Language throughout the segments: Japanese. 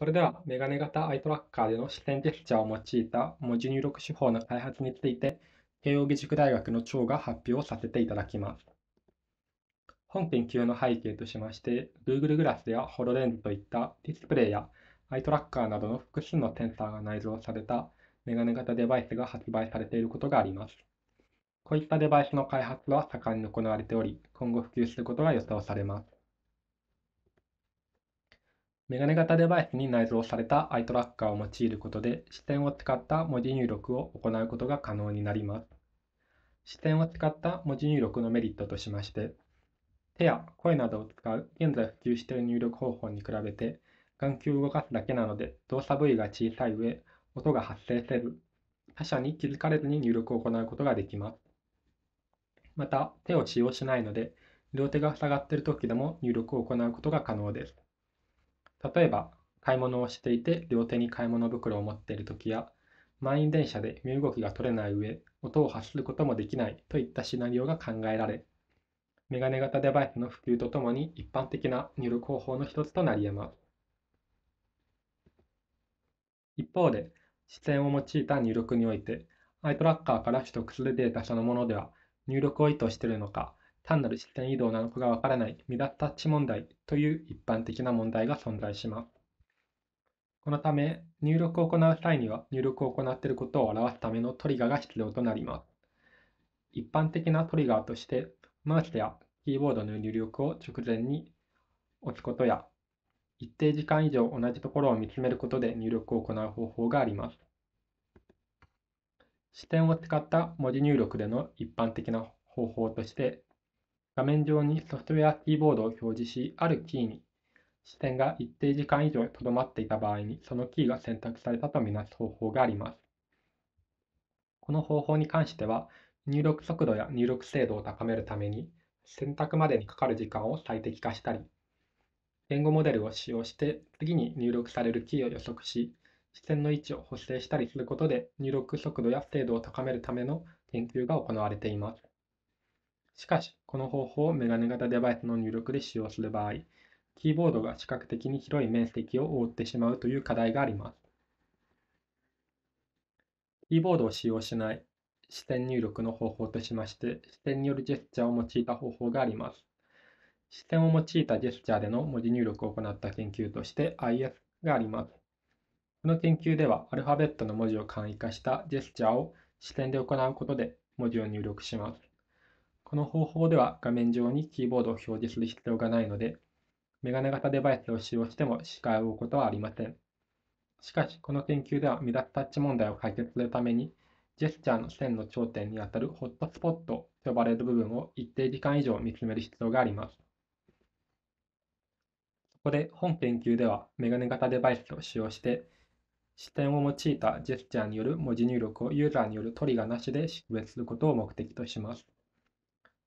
それでは、メガネ型アイトラッカーでの視点ジェスチャーを用いた文字入力手法の開発について、慶應義塾大学の長が発表させていただきます。本研究の背景としまして、Google グラスや HoloLens といったディスプレイやアイトラッカーなどの複数のセンサーが内蔵されたメガネ型デバイスが発売されていることがあります。こういったデバイスの開発は盛んに行われており、今後普及することが予想されます。メガネ型デバイスに内蔵されたアイトラッカーを用いることで視点を使った文字入力を行うことが可能になります。視点を使った文字入力のメリットとしまして、手や声などを使う現在普及している入力方法に比べて眼球を動かすだけなので動作部位が小さい上音が発生せず他者に気づかれずに入力を行うことができますまた手を使用しないので両手が塞がっている時でも入力を行うことが可能です例えば、買い物をしていて両手に買い物袋を持っている時や、満員電車で身動きが取れない上、音を発することもできないといったシナリオが考えられ、メガネ型デバイスの普及とともに一般的な入力方法の一つとなり得ます。一方で、視線を用いた入力において、アイトラッカーから取得するデータそのものでは、入力を意図しているのか、単なる視点移動なのかがわからない未脱タッチ問題という一般的な問題が存在します。このため、入力を行う際には入力を行っていることを表すためのトリガーが必要となります。一般的なトリガーとして、マウスやキーボードの入力を直前に押すことや、一定時間以上同じところを見つめることで入力を行う方法があります。視点を使った文字入力での一般的な方法として、画面上にソフトウェアキーボードを表示し、あるキーに視点が一定時間以上とどまっていた場合に、そのキーが選択されたとみなす方法があります。この方法に関しては、入力速度や入力精度を高めるために、選択までにかかる時間を最適化したり、言語モデルを使用して次に入力されるキーを予測し、視線の位置を補正したりすることで入力速度や精度を高めるための研究が行われています。しかし、この方法をメガネ型デバイスの入力で使用する場合、キーボードが視覚的に広い面積を覆ってしまうという課題があります。キーボードを使用しない視点入力の方法としまして、視点によるジェスチャーを用いた方法があります。視点を用いたジェスチャーでの文字入力を行った研究として IS があります。この研究では、アルファベットの文字を簡易化したジェスチャーを視点で行うことで文字を入力します。この方法では画面上にキーボードを表示する必要がないので、メガネ型デバイスを使用しても視界を追うことはありません。しかし、この研究では目立つタッチ問題を解決するために、ジェスチャーの線の頂点にあたるホットスポットと呼ばれる部分を一定時間以上見つめる必要があります。そこで本研究ではメガネ型デバイスを使用して視点を用いたジェスチャーによる文字入力をユーザーによるトリガーなしで識別することを目的とします。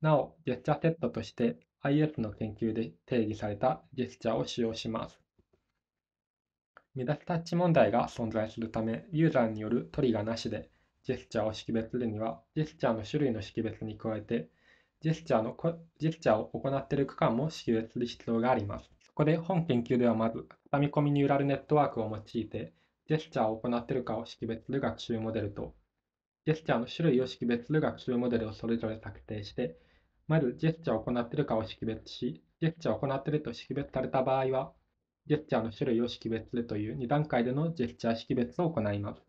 なお、ジェスチャーセットとして IS の研究で定義されたジェスチャーを使用します。見出しタッチ問題が存在するため、ユーザーによるトリガーなしでジェスチャーを識別するには、ジェスチャーの種類の識別に加えて、ジェスチャーのジェスチャーを行っている区間も識別する必要があります。そこで本研究ではまず、畳み込みニューラルネットワークを用いて、ジェスチャーを行っているかを識別する学習モデルと、ジェスチャーの種類を識別する学習モデルをそれぞれ策定して、まず、ジェスチャーを行っているかを識別し、ジェスチャーを行っていると識別された場合は、ジェスチャーの種類を識別するという2段階でのジェスチャー識別を行います。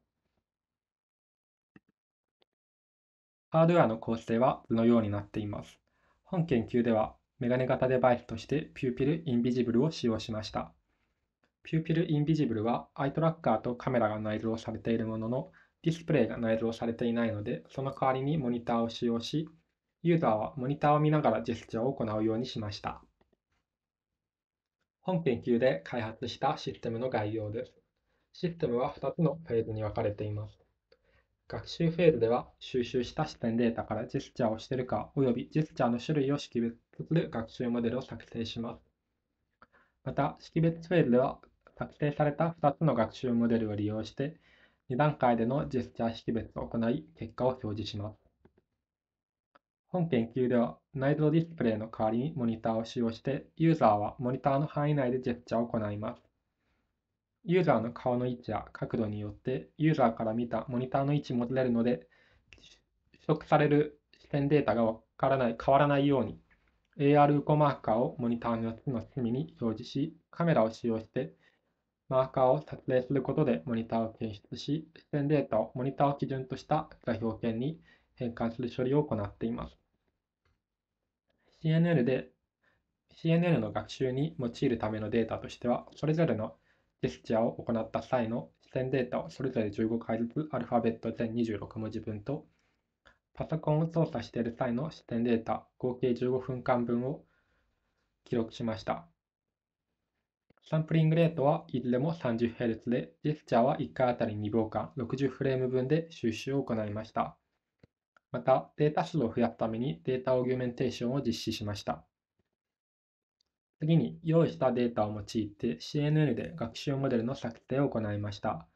ハードウェアの構成は図のようになっています。本研究では、メガネ型デバイスとしてピューピルインビジブルを使用しました。ピューピルインビジブルはアイトラッカーとカメラが内蔵されているものの、ディスプレイが内蔵されていないので、その代わりにモニターを使用し、ユーザーはモニターを見ながらジェスチャーを行うようにしました。本研究で開発したシステムの概要です。システムは2つのフェーズに分かれています。学習フェーズでは収集した視点データからジェスチャーをしているか及びジェスチャーの種類を識別する学習モデルを作成します。また、識別フェーズでは作成された2つの学習モデルを利用して2段階でのジェスチャー識別を行い結果を表示します。本研究では内蔵ディスプレイの代わりにモニターを使用して、ユーザーはモニターの範囲内でジェスチャーを行います。ユーザーの顔の位置や角度によって、ユーザーから見たモニターの位置もずれるので、取得される視点データがわからない変わらないように、AR ウコマーカーをモニターの4つの隅に表示し、カメラを使用して、マーカーを撮影することでモニターを検出し、視点データをモニターを基準とした座標権に変換する処理を行っています。c n n で c n n の学習に用いるためのデータとしては、それぞれのジェスチャーを行った際の視線データをそれぞれ15回ずつアルファベット全26文字分と、パソコンを操作している際の視点データ合計15分間分を記録しました。サンプリングレートはいずれも 30Hz で、ジェスチャーは1回あたり2秒間60フレーム分で収集を行いました。また、データ数を増やすためにデータオーギュメンテーションを実施しました。次に、用意したデータを用いて CNN で学習モデルの作成を行いました。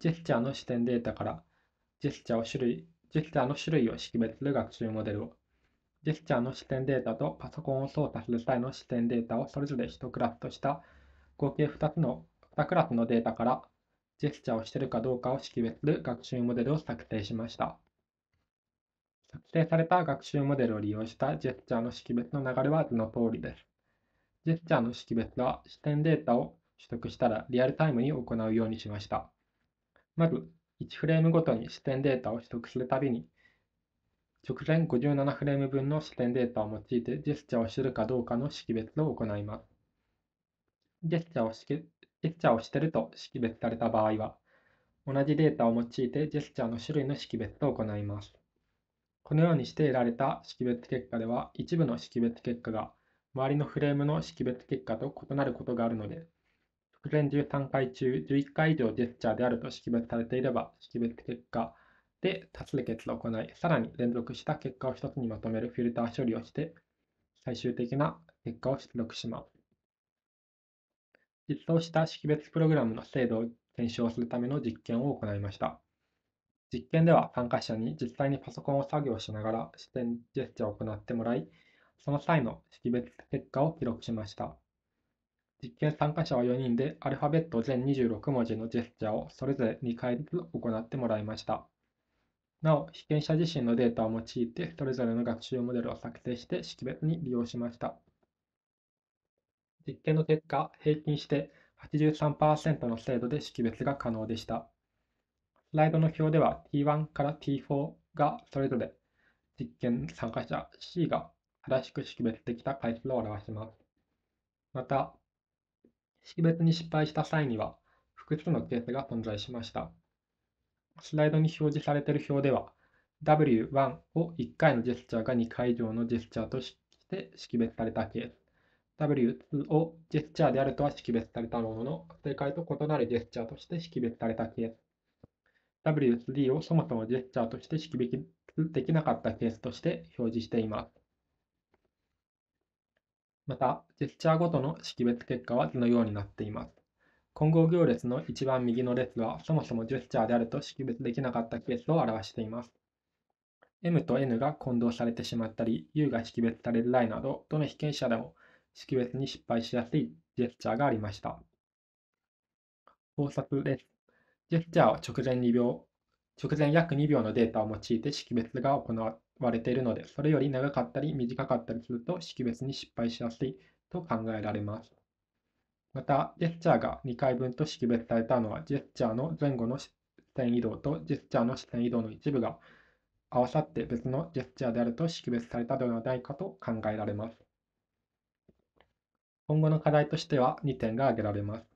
ジェスチャーの視点データから、ジェスチャーを種類ジェスチャーの種類を識別する学習モデルを、ジェスチャーの視点データとパソコンを操作する際の視点データをそれぞれ1クラスとした合計2つの2クラスのデータからジェスチャーをしているかどうかを識別する学習モデルを作成しました。作成された学習モデルを利用したジェスチャーの識別の流れは図の通りです。ジェスチャーの識別は視点データを取得したらリアルタイムに行うようにしました。まず、1フレームごとに視点データを取得するたびに、直前57フレーム分の視点データを用いてジェスチャーを知るかどうかの識別を行います。ジェスチャーをしジェスチャーをしてると識別された場合は、同じデータを用いてジェスチャーの種類の識別を行います。このようにして得られた識別結果では、一部の識別結果が周りのフレームの識別結果と異なることがあるので、直前13回中11回以上ジェスチャーであると識別されていれば、識別結果で多数決を行い、さらに連続した結果を1つにまとめるフィルター処理をして、最終的な結果を出力します。実装した識別プログラムの精度を検証するための実験を行いました。実験では参加者に実際にパソコンを作業しながら視点ジェスチャーを行ってもらい、その際の識別結果を記録しました。実験参加者は4人でアルファベット全26文字のジェスチャーをそれぞれ2回ずつ行ってもらいました。なお、被験者自身のデータを用いてそれぞれの学習モデルを作成して識別に利用しました。実験の結果、平均して83%の精度で識別が可能でした。ライドの表では T1 から T4 がそれぞれ実験参加者 C が正しく識別できた回数を表します。また、識別に失敗した際には複数のケースが存在しました。スライドに表示されている表では W1 を1回のジェスチャーが2回以上のジェスチャーとして識別されたケース W2 をジェスチャーであるとは識別されたものの正解と異なるジェスチャーとして識別されたケース WSD をそもそもジェスチャーとして識別できなかったケースとして表示しています。また、ジェスチャーごとの識別結果は図のようになっています。混合行列の一番右の列は、そもそもジェスチャーであると識別できなかったケースを表しています。M と N が混同されてしまったり、U が識別されるらいなど、どの被験者でも識別に失敗しやすいジェスチャーがありました。考察です。ジェスチャーは直前2秒、直前約2秒のデータを用いて識別が行われているので、それより長かったり短かったりすると識別に失敗しやすいと考えられます。また、ジェスチャーが2回分と識別されたのは、ジェスチャーの前後の視線移動とジェスチャーの視線移動の一部が合わさって別のジェスチャーであると識別されたのではないかと考えられます。今後の課題としては2点が挙げられます。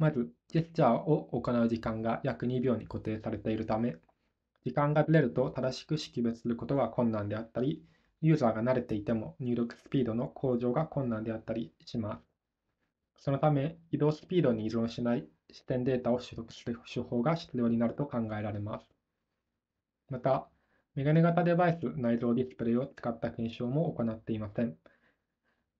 まず、ジェスチャーを行う時間が約2秒に固定されているため、時間がずれると正しく識別することが困難であったり、ユーザーが慣れていても入力スピードの向上が困難であったりします。そのため、移動スピードに依存しない視点データを取得する手法が必要になると考えられます。また、メガネ型デバイス内蔵ディスプレイを使った検証も行っていません。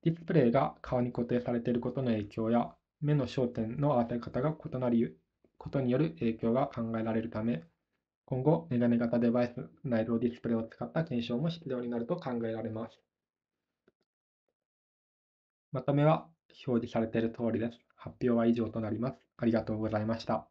ディスプレイが顔に固定されていることの影響や、目の焦点の与え方が異なることによる影響が考えられるため、今後、メガネ型デバイス内蔵ディスプレイを使った検証も必要になると考えられます。まとめは表示されている通りです。発表は以上となります。ありがとうございました。